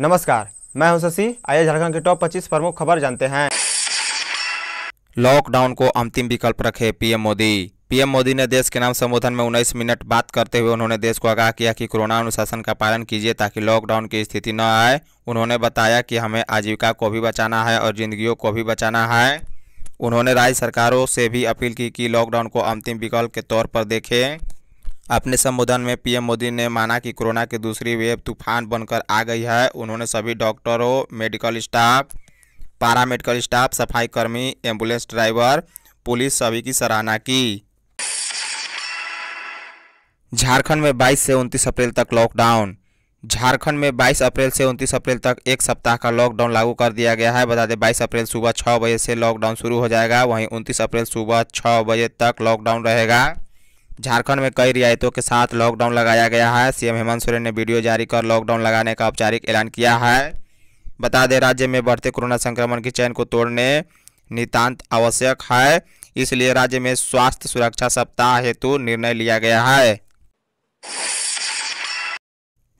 नमस्कार मैं हूं शशि आइए झारखंड के टॉप 25 प्रमुख खबर जानते हैं लॉकडाउन को अंतिम विकल्प रखे पीएम मोदी पीएम मोदी ने देश के नाम संबोधन में 19 मिनट बात करते हुए उन्होंने देश को आगाह किया कि कोरोना अनुशासन का पालन कीजिए ताकि लॉकडाउन की स्थिति न आए उन्होंने बताया कि हमें आजीविका को भी बचाना है और जिंदगी को भी बचाना है उन्होंने राज्य सरकारों से भी अपील की कि लॉकडाउन को अंतिम विकल्प के तौर पर देखें अपने संबोधन में पीएम मोदी ने माना कि कोरोना की दूसरी वेब तूफान बनकर आ गई है उन्होंने सभी डॉक्टरों medical staff paramedical staff सफाईकर्मी एम्बुलेंस ड्राइवर पुलिस सभी की सराहना की झारखंड में 22 से 29 अप्रैल तक लॉकडाउन झारखंड में 22 अप्रैल से 29 अप्रैल तक एक सप्ताह का लॉकडाउन लागू कर दिया गया है बता दें 22 अप्रैल सुबह छः बजे से लॉकडाउन शुरू हो जाएगा वहीं 29 अप्रैल सुबह छः बजे तक लॉकडाउन रहेगा झारखंड में कई रियायतों के साथ लॉकडाउन लगाया गया है सीएम हेमंत सोरेन ने वीडियो जारी कर लॉकडाउन लगाने का औपचारिक ऐलान किया है बता दें राज्य में बढ़ते कोरोना संक्रमण की चैन को तोड़ने नितांत आवश्यक है इसलिए राज्य में स्वास्थ्य सुरक्षा सप्ताह हेतु निर्णय लिया गया है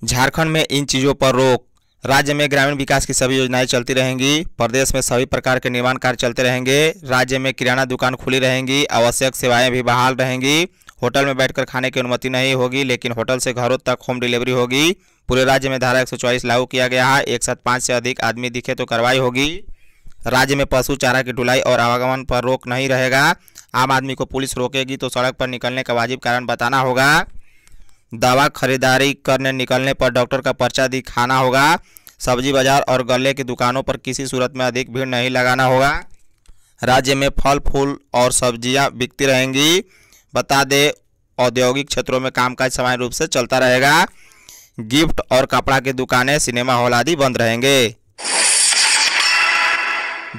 झारखंड में इन चीज़ों पर रोक राज्य में ग्रामीण विकास की सभी योजनाएं चलती रहेंगी प्रदेश में सभी प्रकार के निर्माण कार्य चलते रहेंगे राज्य में किराना दुकान खुली रहेंगी आवश्यक सेवाएं भी बहाल रहेंगी होटल में बैठकर खाने की अनुमति नहीं होगी लेकिन होटल से घरों तक होम डिलीवरी होगी पूरे राज्य में धारा एक लागू किया गया है एक साथ पाँच से अधिक आदमी दिखे तो कार्रवाई होगी राज्य में पशु चारा की ढुलाई और आवागमन पर रोक नहीं रहेगा आम आदमी को पुलिस रोकेगी तो सड़क पर निकलने का वाजिब कारण बताना होगा दवा खरीदारी करने निकलने पर डॉक्टर का पर्चा दिखाना होगा सब्जी बाजार और गले की दुकानों पर किसी सूरत में अधिक भीड़ नहीं लगाना होगा राज्य में फल फूल और सब्जियां बिकती रहेंगी बता दे औद्योगिक क्षेत्रों में कामकाज सामान्य रूप से चलता रहेगा गिफ्ट और कपड़ा की दुकानें सिनेमा हॉल आदि बंद रहेंगे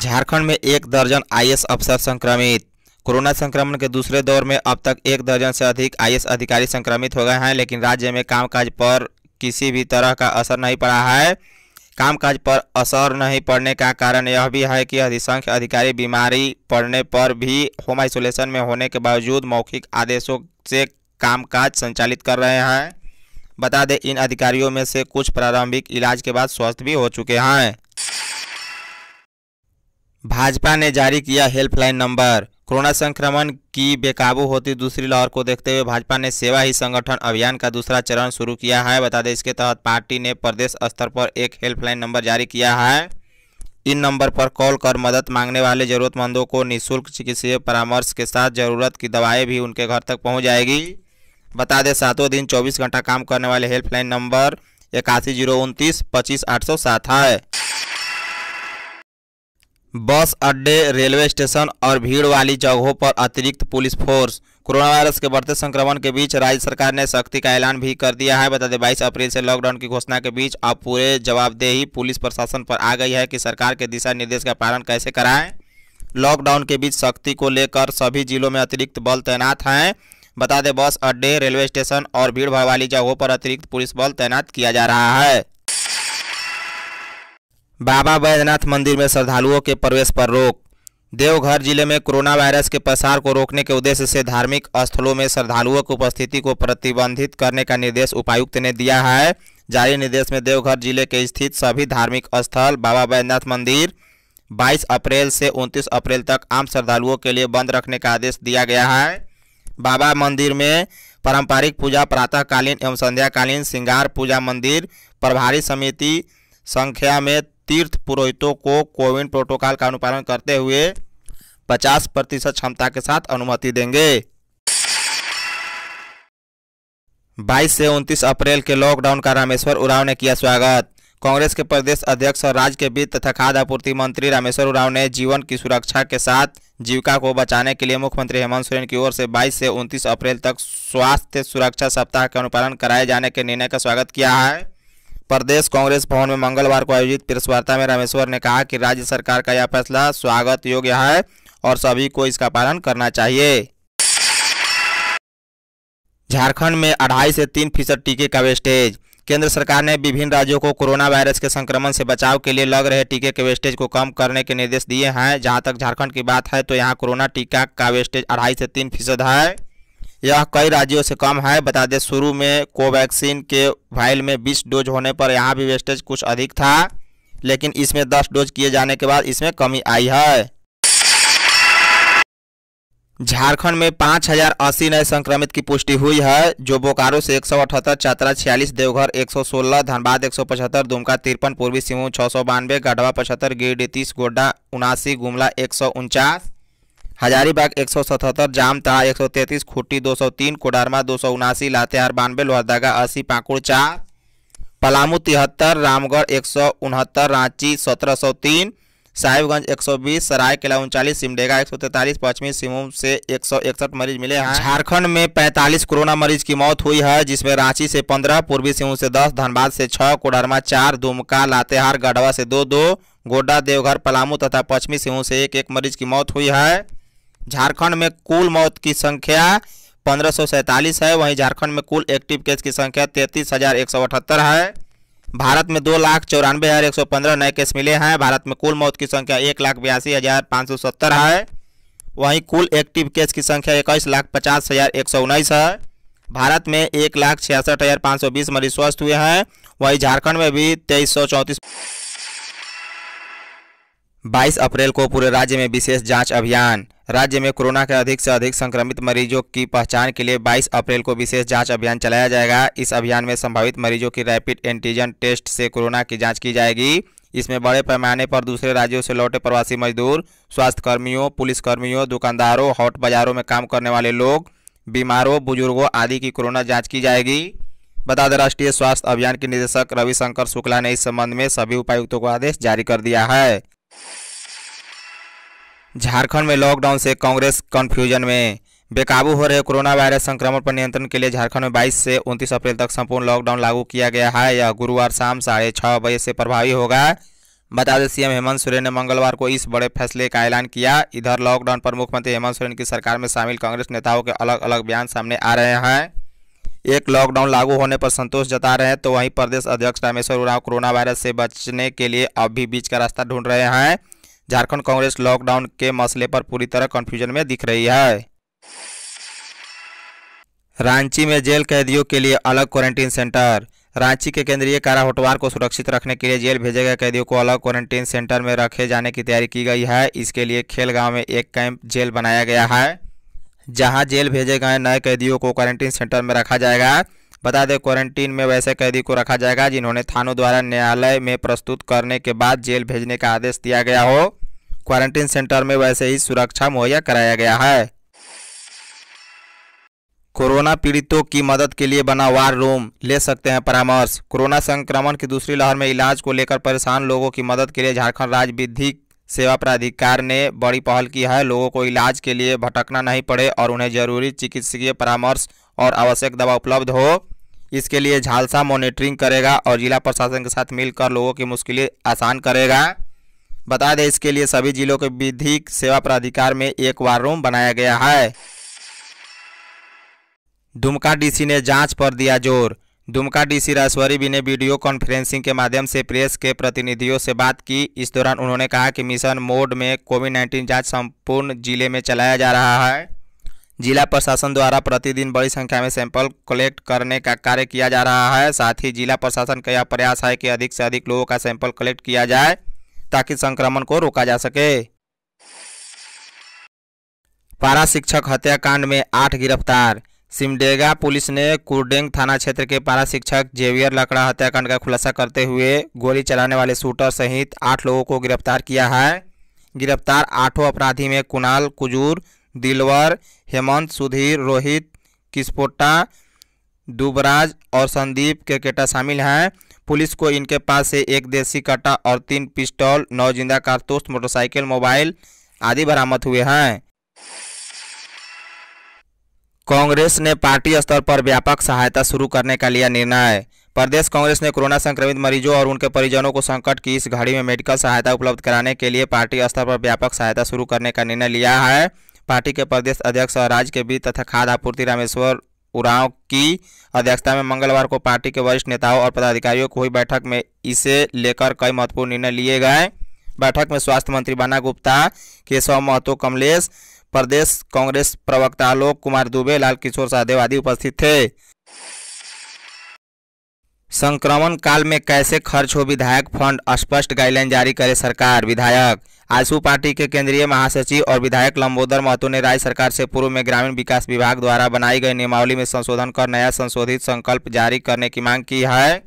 झारखंड में एक दर्जन आईएएस अफसर संक्रमित कोरोना संक्रमण के दूसरे दौर में अब तक एक दर्जन से अधिक आईएएस अधिकारी संक्रमित हो गए हैं लेकिन राज्य में कामकाज पर किसी भी तरह का असर नहीं पड़ा है कामकाज पर असर नहीं पड़ने का कारण यह भी है कि अधिसंख्य अधिकारी बीमारी पड़ने पर भी होम आइसोलेशन में होने के बावजूद मौखिक आदेशों से कामकाज संचालित कर रहे हैं बता दें इन अधिकारियों में से कुछ प्रारंभिक इलाज के बाद स्वस्थ भी हो चुके हैं भाजपा ने जारी किया हेल्पलाइन नंबर कोरोना संक्रमण की बेकाबू होती दूसरी लहर को देखते हुए भाजपा ने सेवा ही संगठन अभियान का दूसरा चरण शुरू किया है बता दें इसके तहत पार्टी ने प्रदेश स्तर पर एक हेल्पलाइन नंबर जारी किया है इन नंबर पर कॉल कर मदद मांगने वाले जरूरतमंदों को निःशुल्क चिकित्सीय परामर्श के साथ जरूरत की दवाएं भी उनके घर तक पहुंच जाएगी बता दें सातों दिन 24 घंटा काम करने वाले हेल्पलाइन नंबर इक्यासी जीरो उनतीस पच्चीस आठ सौ सात है बस अड्डे रेलवे स्टेशन और भीड़ वाली जगहों पर अतिरिक्त पुलिस फोर्स कोरोना वायरस के बढ़ते संक्रमण के बीच राज्य सरकार ने सख्ती का ऐलान भी कर दिया है बता दें बाईस अप्रैल से लॉकडाउन की घोषणा के बीच अब पूरे जवाबदेही पुलिस प्रशासन पर आ गई है कि सरकार के दिशा निर्देश का पालन कैसे कराएं लॉकडाउन के बीच सख्ती को लेकर सभी जिलों में अतिरिक्त बल तैनात हैं बता दें बस अड्डे रेलवे स्टेशन और भीड़ भाड़ वाली जगहों पर अतिरिक्त पुलिस बल तैनात किया जा रहा है बाबा बैद्यनाथ मंदिर में श्रद्धालुओं के प्रवेश पर रोक देवघर जिले में कोरोना वायरस के प्रसार को रोकने के उद्देश्य से धार्मिक स्थलों में श्रद्धालुओं की उपस्थिति को प्रतिबंधित करने का निर्देश उपायुक्त ने दिया है जारी निर्देश में देवघर जिले के स्थित सभी धार्मिक स्थल बाबा बैद्यनाथ मंदिर 22 अप्रैल से 29 अप्रैल तक आम श्रद्धालुओं के लिए बंद रखने का आदेश दिया गया है बाबा मंदिर में पारंपरिक पूजा प्रातःकालीन एवं संध्याकालीन श्रृंगार पूजा मंदिर प्रभारी समिति संख्या में तीर्थ पुरोहितों को कोविड प्रोटोकॉल का अनुपालन करते हुए 50 प्रतिशत क्षमता के साथ अनुमति देंगे 22 से 29 अप्रैल के लॉकडाउन का रामेश्वर उराव ने किया स्वागत कांग्रेस के प्रदेश अध्यक्ष और राज्य के वित्त तथा खाद्य आपूर्ति मंत्री रामेश्वर उराव ने जीवन की सुरक्षा के साथ जीविका को बचाने के लिए मुख्यमंत्री हेमंत सोरेन की ओर से 22 से 29 अप्रैल तक स्वास्थ्य सुरक्षा सप्ताह का अनुपालन कराए जाने के निर्णय का स्वागत किया है प्रदेश कांग्रेस भवन में मंगलवार को आयोजित प्रेस वार्ता में रामेश्वर ने कहा कि राज्य सरकार का यह फैसला स्वागत योग्य है और सभी को इसका पालन करना चाहिए झारखंड में अढ़ाई से तीन फीसद टीके का वेस्टेज केंद्र सरकार ने विभिन्न राज्यों को कोरोना वायरस के संक्रमण से बचाव के लिए लग रहे टीके के वेस्टेज को कम करने के निर्देश दिए हैं जहां तक झारखंड की बात है तो यहां कोरोना टीका का वेस्टेज अढ़ाई से तीन फीसद है यह कई राज्यों से कम है बता दें शुरू में कोवैक्सीन के वायल में बीस डोज होने पर यहाँ भी वेस्टेज कुछ अधिक था लेकिन इसमें दस डोज किए जाने के बाद इसमें कमी आई है झारखंड में पाँच हजार अस्सी नए संक्रमित की पुष्टि हुई है जो बोकारो से एक सौ अठहत्तर चतरा छियालीस देवघर एक सौ सोलह धनबाद एक सौ पचहत्तर दुमका तिरपन पूर्वी सिंह छः सौ बानवे गढ़वा पचहत्तर गिरडी तीस गोड्डा उनासी गुमला एक सौ उनचास हजारीबाग एक सौ सतहत्तर जामताड़ा एक सौ तैंतीस खुट्टी दो सौ तीन कोडारमा दो सौ उनासी लातेहार बानवे लोहरदगा अस्सी पाकुड़ चार पलामू तिहत्तर रामगढ़ एक सौ उनहत्तर रांची सत्रह सौ तीन साहिबगंज एक सौ बीस सरायकेला उनचालीस सिमडेगा एक सौ तैंतालीस पश्चिमी सिंहभूम से एक सौ इकसठ मरीज मिले हैं झारखंड में पैंतालीस कोरोना मरीज की मौत हुई है जिसमें रांची से पंद्रह पूर्वी सिंहभूम से दस धनबाद से छः कोडरमा चार दुमका लातेहार गढ़वा से दो दो गोड्डा देवघर पलामू तथा पश्चिमी सिंहभूम से एक एक मरीज की मौत हुई है झारखंड में कुल मौत की संख्या पंद्रह है वहीं झारखंड में कुल एक्टिव केस की संख्या तैंतीस है भारत में दो लाख चौरानवे हज़ार एक सौ पंद्रह नए केस मिले हैं भारत में कुल मौत की संख्या एक लाख बयासी हज़ार पाँच सौ सत्तर है वहीं कुल एक्टिव केस की संख्या इक्कीस लाख पचास हज़ार एक सौ उन्नीस है भारत में एक लाख छियासठ हज़ार पाँच सौ बीस मरीज स्वस्थ हुए हैं वहीं झारखंड में भी तेईस सौ चौंतीस 22 अप्रैल को पूरे राज्य में विशेष जांच अभियान राज्य में कोरोना के अधिक से अधिक संक्रमित मरीजों की पहचान के लिए 22 अप्रैल को विशेष जांच अभियान चलाया जाएगा इस अभियान में संभावित मरीजों की रैपिड एंटीजन टेस्ट से कोरोना की जांच की जाएगी इसमें बड़े पैमाने पर दूसरे राज्यों से लौटे प्रवासी मजदूर स्वास्थ्यकर्मियों पुलिसकर्मियों दुकानदारों हॉट बाजारों में काम करने वाले लोग बीमारों बुजुर्गों आदि की कोरोना जाँच की जाएगी बता दें राष्ट्रीय स्वास्थ्य अभियान के निदेशक रविशंकर शुक्ला ने इस संबंध में सभी उपायुक्तों को आदेश जारी कर दिया है झारखंड में लॉकडाउन से कांग्रेस कन्फ्यूजन में बेकाबू हो रहे कोरोना वायरस संक्रमण पर नियंत्रण के लिए झारखंड में 22 से 29 अप्रैल तक संपूर्ण लॉकडाउन लागू किया गया है यह गुरुवार शाम साढ़े छः बजे से प्रभावी होगा बता दें सीएम हेमंत सोरेन ने मंगलवार को इस बड़े फैसले का ऐलान किया इधर लॉकडाउन पर मुख्यमंत्री हेमंत सोरेन की सरकार में शामिल कांग्रेस नेताओं के अलग अलग बयान सामने आ रहे हैं एक लॉकडाउन लागू होने पर संतोष जता रहे हैं तो वहीं प्रदेश अध्यक्ष रामेश्वर उराव कोरोना वायरस से बचने के लिए अब भी बीच का रास्ता ढूंढ रहे हैं झारखंड कांग्रेस लॉकडाउन के मसले पर पूरी तरह कन्फ्यूजन में दिख रही है रांची में जेल कैदियों के लिए अलग क्वारंटीन सेंटर रांची के केंद्रीय कारा होटवार को सुरक्षित रखने के लिए जेल भेजे गए कैदियों को अलग क्वारंटीन सेंटर में रखे जाने की तैयारी की गई है इसके लिए खेलगांव में एक कैंप जेल बनाया गया है जहां जेल भेजे गए नए कैदियों को क्वारंटीन सेंटर में रखा जाएगा बता दें क्वारंटीन में वैसे कैदी को रखा जाएगा जिन्होंने थानों द्वारा न्यायालय में प्रस्तुत करने के बाद जेल भेजने का आदेश दिया गया हो क्वारंटीन सेंटर में वैसे ही सुरक्षा मुहैया कराया गया है कोरोना पीड़ितों की मदद के लिए बना वार रूम ले सकते हैं परामर्श कोरोना संक्रमण की दूसरी लहर में इलाज को लेकर परेशान लोगों की मदद के लिए झारखंड राज्य विधिक सेवा प्राधिकार ने बड़ी पहल की है लोगों को इलाज के लिए भटकना नहीं पड़े और उन्हें जरूरी चिकित्सकीय परामर्श और आवश्यक दवा उपलब्ध हो इसके लिए झालसा मॉनिटरिंग करेगा और जिला प्रशासन के साथ मिलकर लोगों की मुश्किलें आसान करेगा बता दें इसके लिए सभी जिलों के विधिक सेवा प्राधिकार में एक वार रूम बनाया गया है दुमका डीसी ने जांच पर दिया जोर दुमका डीसी राजस्वरी भी ने वीडियो कॉन्फ्रेंसिंग के माध्यम से प्रेस के प्रतिनिधियों से बात की इस दौरान उन्होंने कहा कि मिशन मोड में कोविड नाइन्टीन जांच संपूर्ण जिले में चलाया जा रहा है जिला प्रशासन द्वारा प्रतिदिन बड़ी संख्या में सैंपल कलेक्ट करने का कार्य किया जा रहा है साथ ही जिला प्रशासन का यह प्रयास है कि अधिक से अधिक लोगों का सैंपल कलेक्ट किया जाए ताकि संक्रमण को रोका जा सके पारा शिक्षक हत्याकांड में आठ गिरफ्तार सिमडेगा पुलिस ने कुरडेंग थाना क्षेत्र के पारा शिक्षक जेवियर लकड़ा हत्याकांड का खुलासा करते हुए गोली चलाने वाले शूटर सहित आठ लोगों को गिरफ्तार किया है गिरफ्तार आठों अपराधी में कुणाल कुजूर दिलवर हेमंत सुधीर रोहित किस्पोटा दुबराज और संदीप केकेटा शामिल हैं पुलिस को इनके पास से एक देसी कट्टा और तीन पिस्टल नौ जिंदा कारतूस मोटरसाइकिल मोबाइल आदि बरामद हुए हैं कांग्रेस ने पार्टी स्तर पर व्यापक सहायता शुरू करने का लिया निर्णय प्रदेश कांग्रेस ने कोरोना संक्रमित मरीजों और उनके परिजनों को संकट की इस घड़ी में मेडिकल सहायता उपलब्ध कराने के लिए पार्टी स्तर पर व्यापक सहायता शुरू करने का निर्णय लिया है पार्टी के प्रदेश अध्यक्ष और राज्य के वित्त तथा खाद्य आपूर्ति रामेश्वर उरांव की अध्यक्षता में मंगलवार को पार्टी के वरिष्ठ नेताओं और पदाधिकारियों की हुई बैठक में इसे लेकर कई महत्वपूर्ण निर्णय लिए गए बैठक में स्वास्थ्य मंत्री बना गुप्ता केशव महतो कमलेश प्रदेश कांग्रेस प्रवक्ता आलोक कुमार दुबे लाल किशोर सहदेव आदि उपस्थित थे संक्रमण काल में कैसे खर्च हो विधायक फंड स्पष्ट गाइडलाइन जारी करे सरकार विधायक आजसू पार्टी के केंद्रीय महासचिव और विधायक लंबोदर महतो ने राज्य सरकार से पूर्व में ग्रामीण विकास विभाग द्वारा बनाई गई नियमावली में संशोधन कर नया संशोधित संकल्प जारी करने की मांग की है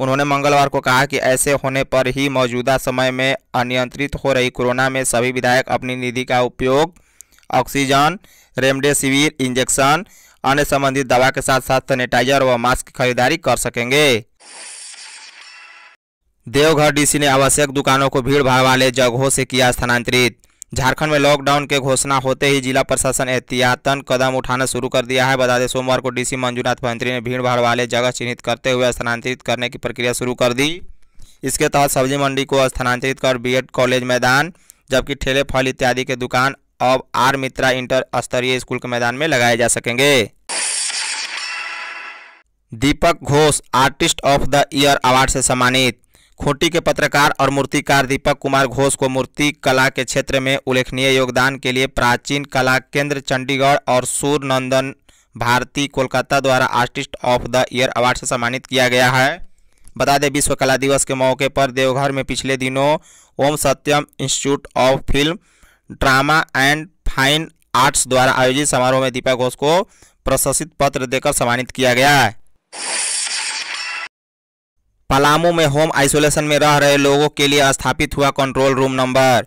उन्होंने मंगलवार को कहा कि ऐसे होने पर ही मौजूदा समय में अनियंत्रित हो रही कोरोना में सभी विधायक अपनी निधि का उपयोग ऑक्सीजन रेमडेसिविर इंजेक्शन अन्य संबंधित दवा के साथ साथ सैनिटाइजर व मास्क की खरीदारी कर सकेंगे देवघर डीसी ने आवश्यक दुकानों को भीड़ भाड़ वाले जगहों से किया स्थानांतरित झारखंड में लॉकडाउन के घोषणा होते ही जिला प्रशासन एहतियातन कदम उठाना शुरू कर दिया है बता दें सोमवार को डीसी मंजूनाथ मंत्री ने भीड़ भाड़ वाले जगह चिन्हित करते हुए स्थानांतरित करने की प्रक्रिया शुरू कर दी इसके तहत सब्जी मंडी को स्थानांतरित कर बीएड कॉलेज मैदान जबकि ठेले फल इत्यादि के दुकान अब आर मित्रा इंटर स्तरीय स्कूल के मैदान में लगाए जा सकेंगे Deepak Ghosh artist of the year award से सम्मानित खोटी के पत्रकार और मूर्तिकार दीपक कुमार घोष को मूर्ति कला के क्षेत्र में उल्लेखनीय योगदान के लिए प्राचीन कला केंद्र चंडीगढ़ और सूरनंदन नंदन भारती कोलकाता द्वारा artist of the year award से सम्मानित किया गया है बता दें विश्व कला दिवस के मौके पर देवघर में पिछले दिनों Om Satyam institute of film drama and fine arts द्वारा आयोजित समारोह में दीपा घोष को प्रशंसित पत्र देकर सम्मानित किया गया है पलामू में होम आइसोलेशन में रह रहे लोगों के लिए स्थापित हुआ कंट्रोल रूम नंबर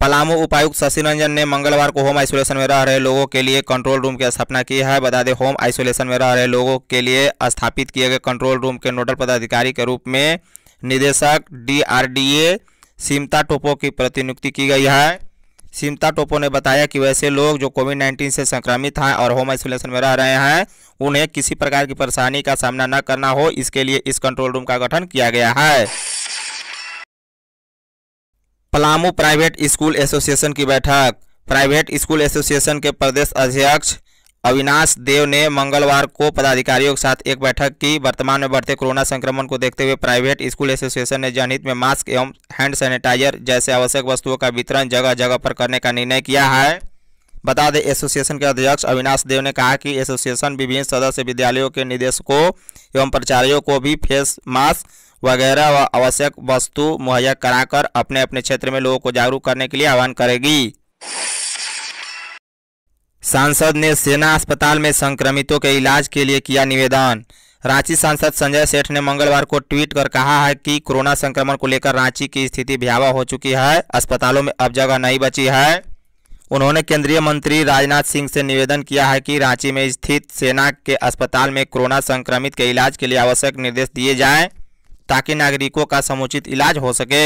पलामू उपायुक्त शशि रंजन ने मंगलवार को होम आइसोलेशन में रह रहे लोगों के लिए कंट्रोल रूम की स्थापना की है बता दें होम आइसोलेशन में रह रहे लोगों के लिए स्थापित किए गए कंट्रोल रूम के नोडल पदाधिकारी के रूप में निदेशक डी ए सीमता टोपो की प्रतिनियुक्ति की गई है सीमता टोपो ने बताया कि वैसे लोग जो कोविड नाइन्टीन से संक्रमित हैं और होम आइसोलेशन में रह रहे हैं उन्हें किसी प्रकार की परेशानी का सामना न करना हो इसके लिए इस कंट्रोल रूम का गठन किया गया है पलामू प्राइवेट स्कूल एसोसिएशन की बैठक प्राइवेट स्कूल एसोसिएशन के प्रदेश अध्यक्ष अविनाश देव ने मंगलवार को पदाधिकारियों के साथ एक बैठक की वर्तमान में बढ़ते कोरोना संक्रमण को देखते हुए प्राइवेट स्कूल एसोसिएशन ने जनहित में मास्क एवं हैंड सैनिटाइजर जैसे आवश्यक वस्तुओं का वितरण जगह जगह पर करने का निर्णय किया है बता दें एसोसिएशन के अध्यक्ष अविनाश देव ने कहा कि एसोसिएशन विभिन्न सदस्य विद्यालयों के निदेशकों एवं प्राचार्यों को भी फेस मास्क वगैरह व आवश्यक वस्तु मुहैया कराकर अपने अपने क्षेत्र में लोगों को जागरूक करने के लिए आह्वान करेगी सांसद ने सेना अस्पताल में संक्रमितों के इलाज के लिए किया निवेदन रांची सांसद संजय सेठ ने मंगलवार को ट्वीट कर कहा है कि कोरोना संक्रमण को लेकर रांची की स्थिति भयावह हो चुकी है अस्पतालों में अब जगह नहीं बची है उन्होंने केंद्रीय मंत्री राजनाथ सिंह से निवेदन किया है कि रांची में स्थित सेना के अस्पताल में कोरोना संक्रमित के इलाज के लिए आवश्यक निर्देश दिए जाएं ताकि नागरिकों का समुचित इलाज हो सके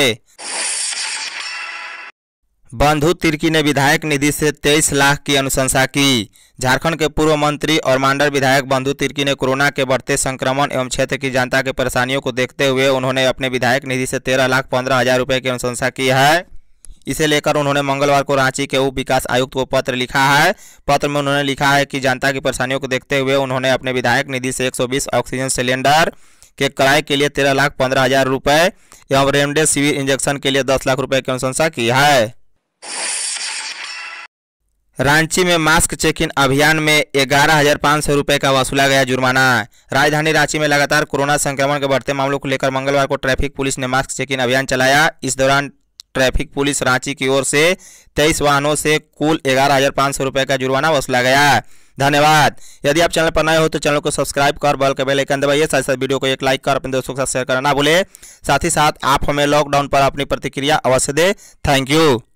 बंधु तिर्की ने विधायक निधि से 23 लाख की अनुशंसा की झारखंड के पूर्व मंत्री और मांडर विधायक बंधु तिर्की ने कोरोना के बढ़ते संक्रमण एवं क्षेत्र की जनता की परेशानियों को देखते हुए उन्होंने अपने विधायक निधि से तेरह लाख पंद्रह हजार रुपये की अनुशंसा की है इसे लेकर उन्होंने मंगलवार को रांची के उप विकास आयुक्त को पत्र लिखा है पत्र में उन्होंने लिखा है कि जनता की परेशानियों को देखते हुए उन्होंने अपने विधायक निधि से एक ऑक्सीजन सिलेंडर के किराए के लिए तेरह लाख पंद्रह हजार रुपये एवं रेमडेसिविर इंजेक्शन के लिए दस लाख रुपये की अनुशंसा की है रांची में मास्क चेक इन अभियान में ग्यारह हजार पाँच सौ रुपये का वसूला गया जुर्माना राजधानी रांची में लगातार कोरोना संक्रमण के बढ़ते मामलों को लेकर मंगलवार को ट्रैफिक पुलिस ने मास्क चेक इन अभियान चलाया इस दौरान ट्रैफिक पुलिस रांची की ओर से तेईस वाहनों से कुल ग्यारह हजार पाँच सौ रुपये का जुर्माना वसूला गया धन्यवाद यदि आप चैनल पर नए हो तो चैनल को सब्सक्राइब कर बल के बेलाइकन दबाइए साथ साथ वीडियो को एक लाइक कर अपने दोस्तों के साथ शेयर करना भूले साथ ही साथ आप हमें लॉकडाउन पर अपनी प्रतिक्रिया अवश्य दें थैंक यू